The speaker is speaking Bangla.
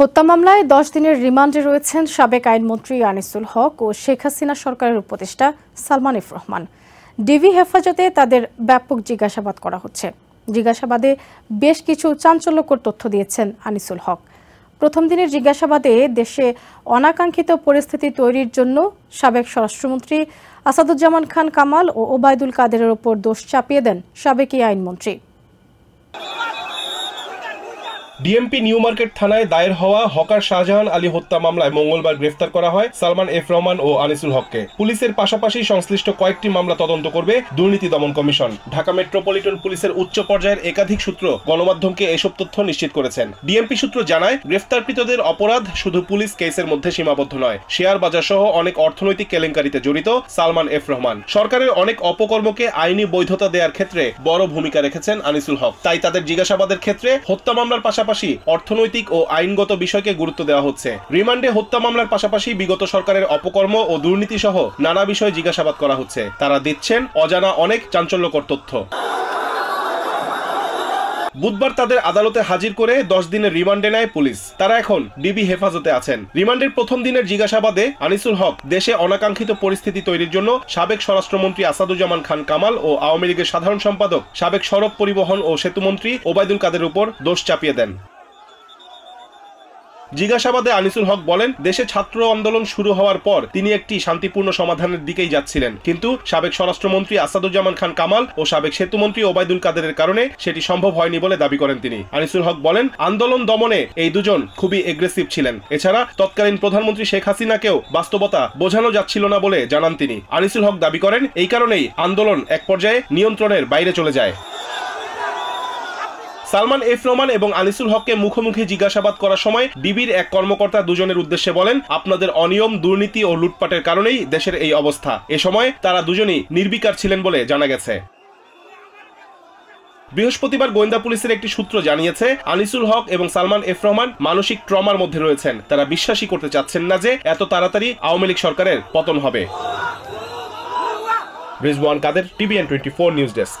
হত্যা মামলায় দশ দিনের রিমান্ডে রয়েছেন সাবেক আইনমন্ত্রী আনিসুল হক ও শেখ হাসিনা সরকারের উপদেষ্টা সালমান ইফ রহমান ডিবি হেফাজতে তাদের ব্যাপক জিজ্ঞাসাবাদ করা হচ্ছে জিজ্ঞাসাবাদে বেশ কিছু চাঞ্চল্যকর তথ্য দিয়েছেন আনিসুল হক প্রথম দিনের জিজ্ঞাসাবাদে দেশে অনাকাঙ্ক্ষিত পরিস্থিতি তৈরির জন্য সাবেক স্বরাষ্ট্রমন্ত্রী আসাদুজ্জামান খান কামাল ও ওবায়দুল কাদেরের ওপর দোষ চাপিয়ে দেন সাবেক আইনমন্ত্রী ডিএমপি নিউ মার্কেট থানায় দায়ের হওয়া হকার শাহজাহান আলী হত্যা মামলায় মঙ্গলবার গ্রেফতার করা হয় সালমান এফ রহমান ও আনিসুল হককে পুলিশের পাশাপাশি সংশ্লিষ্ট কয়েকটি মামলা তদন্ত করবে দুর্নীতি দমন কমিশন ঢাকা মেট্রোপলিটন পুলিশের উচ্চ পর্যায়ের একাধিক সূত্র গণমাধ্যমকে এসব তথ্য নিশ্চিত করেছেন ডিএমপি সূত্র জানায় গ্রেফতারকৃতদের অপরাধ শুধু পুলিশ কেসের মধ্যে সীমাবদ্ধ নয় শেয়ার বাজার সহ অনেক অর্থনৈতিক কেলেঙ্কারিতে জড়িত সালমান এফ রহমান সরকারের অনেক অপকর্মকে আইনি বৈধতা দেওয়ার ক্ষেত্রে বড় ভূমিকা রেখেছেন আনিসুল হক তাই তাদের জিজ্ঞাসাবাদের ক্ষেত্রে হত্যা মামলার পাশাপাশি পাশাপাশি অর্থনৈতিক ও আইনগত বিষয়কে গুরুত্ব দেওয়া হচ্ছে রিমান্ডে হত্যা মামলার পাশাপাশি বিগত সরকারের অপকর্ম ও দুর্নীতি সহ নানা বিষয়ে জিজ্ঞাসাবাদ করা হচ্ছে তারা দিচ্ছেন অজানা অনেক চাঞ্চল্যকর তথ্য বুধবার তাদের আদালতে হাজির করে দশ দিনের রিমান্ডে নেয় পুলিশ তারা এখন ডিবি হেফাজতে আছেন রিমান্ডের প্রথম দিনের জিজ্ঞাসাবাদে আনিসুল হক দেশে অনাকাঙ্ক্ষিত পরিস্থিতি তৈরির জন্য সাবেক স্বরাষ্ট্রমন্ত্রী আসাদুজ্জামান খান কামাল ও আওয়ামী লীগের সাধারণ সম্পাদক সাবেক সড়ক পরিবহন ও সেতুমন্ত্রী ওবায়দুল কাদের উপর দোষ চাপিয়ে দেন জিজ্ঞাসাবাদে আনিসুল হক বলেন দেশে ছাত্র আন্দোলন শুরু হওয়ার পর তিনি একটি শান্তিপূর্ণ সমাধানের দিকেই যাচ্ছিলেন কিন্তু সাবেক স্বরাষ্ট্রমন্ত্রী আসাদুজ্জামান খান কামাল ও সাবেক সেতুমন্ত্রী ওবায়দুল কাদেরের কারণে সেটি সম্ভব হয়নি বলে দাবি করেন তিনি আনিসুল হক বলেন আন্দোলন দমনে এই দুজন খুবই এগ্রেসিভ ছিলেন এছাড়া তৎকালীন প্রধানমন্ত্রী শেখ হাসিনাকেও বাস্তবতা বোঝানো যাচ্ছিল না বলে জানান তিনি আনিসুল হক দাবি করেন এই কারণেই আন্দোলন এক পর্যায়ে নিয়ন্ত্রণের বাইরে চলে যায় সালমান এফ রহমান এবং আনিসুল হককে মুখোমুখি জিজ্ঞাসাবাদ করার সময় ডিবির এক কর্মকর্তা দুজনের উদ্দেশ্যে বলেন আপনাদের অনিয়ম দুর্নীতি ও লুটপাটের কারণেই দেশের এই অবস্থা এ সময় তারা দুজনেই নির্বিকার ছিলেন বলে জানা গেছে বৃহস্পতিবার গোয়েন্দা পুলিশের একটি সূত্র জানিয়েছে আনিসুল হক এবং সালমান এফ রহমান মানসিক ট্রমার মধ্যে রয়েছেন তারা বিশ্বাসই করতে চাচ্ছেন না যে এত তাড়াতাড়ি আওয়ামী লীগ সরকারের পতন হবে Rizwan Kader TVN twenty four news desk